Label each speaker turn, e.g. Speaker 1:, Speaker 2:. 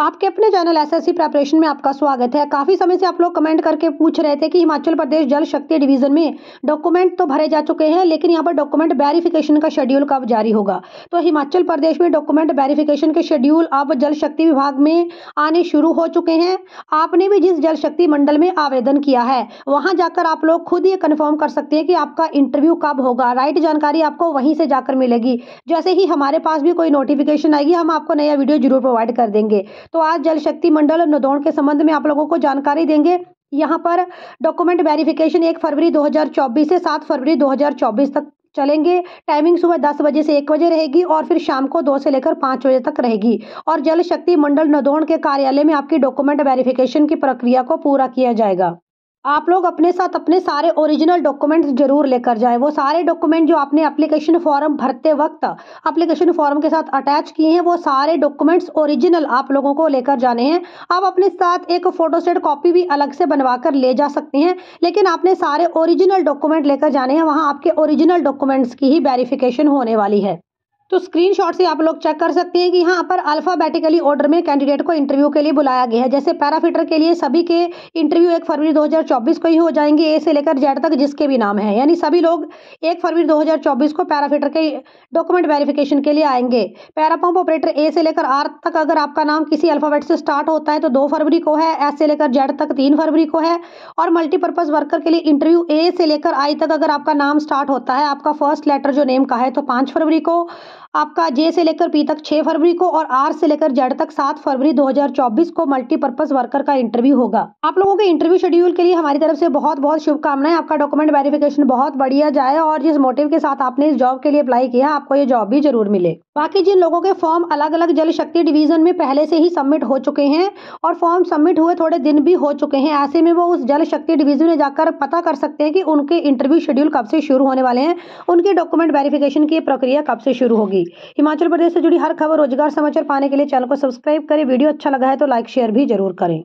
Speaker 1: आपके अपने channel SSC preparation में आपका स्वागत है काफ़ी समय से आप लोग कमेंट करके पूछ रहे थे कि हिमाचल प्रदेश जल शक्ति डिवीजन में डॉक्यूमेंट तो भरे जा चुके हैं लेकिन यहाँ पर डॉक्यूमेंट वेरिफिकेशन का शेड्यूल कब जारी होगा तो हिमाचल प्रदेश में डॉक्यूमेंट वेरिफिकेशन के शेड्यूल अब जल शक्ति विभाग में आने शुरू हो चुके हैं आपने भी जिस जल शक्ति मंडल में आवेदन किया है वहां जाकर आप लोग खुद ये कन्फर्म कर सकते हैं कि आपका इंटरव्यू कब होगा राइट जानकारी आपको वहीं से जाकर मिलेगी जैसे ही हमारे पास भी कोई नोटिफिकेशन आएगी हम आपको नया वीडियो जरूर प्रोवाइड कर देंगे तो आज जल शक्ति मंडल नदौड़ के संबंध में आप लोगों को जानकारी देंगे यहाँ पर डॉक्यूमेंट वेरिफिकेशन एक फरवरी 2024 से सात फरवरी 2024 तक चलेंगे टाइमिंग सुबह दस बजे से एक बजे रहेगी और फिर शाम को दो से लेकर पाँच बजे तक रहेगी और जल शक्ति मंडल नदौड़ के कार्यालय में आपकी डॉक्यूमेंट वेरिफिकेशन की प्रक्रिया को पूरा किया जाएगा आप लोग अपने साथ अपने सारे ओरिजिनल डॉक्यूमेंट्स जरूर लेकर जाएं वो सारे डॉक्यूमेंट जो आपने एप्लीकेशन फॉर्म भरते वक्त एप्लीकेशन फॉर्म के साथ अटैच किए हैं वो सारे डॉक्यूमेंट्स ओरिजिनल आप लोगों को लेकर जाने हैं आप अपने साथ एक फोटोस्टेट कॉपी भी अलग से बनवा कर ले जा सकते हैं लेकिन आपने सारे ओरिजिनल डॉक्यूमेंट लेकर जाने हैं वहाँ आपके ओरिजिनल डॉक्यूमेंट्स की ही वेरिफिकेशन होने वाली है तो स्क्रीनशॉट से आप लोग चेक कर सकते हैं कि यहाँ पर अल्फ़ाबेटिकली ऑर्डर में कैंडिडेट को इंटरव्यू के लिए बुलाया गया है जैसे पैराफिटर के लिए सभी के इंटरव्यू एक फरवरी 2024 को ही हो जाएंगे ए से लेकर जेड तक जिसके भी नाम है यानी सभी लोग एक फरवरी 2024 को पैराफिटर के डॉक्यूमेंट वेरिफिकेशन के लिए आएंगे पैरापम्प ऑपरेटर ए से लेकर आर तक अगर आपका नाम किसी अल्फ़ाबेट से स्टार्ट होता है तो दो फरवरी को है एस से लेकर जेड तक तीन फरवरी को है और मल्टीपर्पज़ वर्कर के लिए इंटरव्यू ए से लेकर आई तक अगर आपका नाम स्टार्ट होता है आपका फर्स्ट लेटर जो नेम का है तो पाँच फरवरी को आपका जे से लेकर पी तक 6 फरवरी को और आर से लेकर जेड तक 7 फरवरी 2024 को मल्टीपर्पज वर्कर का इंटरव्यू होगा आप लोगों के इंटरव्यू शेड्यूल के लिए हमारी तरफ से बहुत बहुत शुभकामनाएं आपका डॉक्यूमेंट वेरिफिकेशन बहुत बढ़िया जाए और जिस मोटिव के साथ आपने इस जॉब के लिए अप्लाई किया आपको ये जॉब भी जरूर मिले बाकी जिन लोगों के फॉर्म अलग अलग जल शक्ति डिवीजन में पहले से ही सबमिट हो चुके हैं और फॉर्म सबमिट हुए थोड़े दिन भी हो चुके हैं ऐसे में वो उस जल शक्ति डिवीजन में जाकर पता कर सकते हैं कि उनके इंटरव्यू शेड्यूल कब से शुरू होने वाले हैं उनके डॉक्यूमेंट वेरिफिकेशन की प्रक्रिया कब से शुरू होगी होगी हिमाचल प्रदेश से जुड़ी हर खबर रोजगार समाचार पाने के लिए चैनल को सब्सक्राइब करें वीडियो अच्छा लगा है तो लाइक शेयर भी जरूर करें